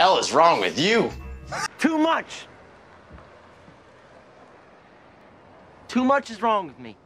hell is wrong with you? Too much. Too much is wrong with me.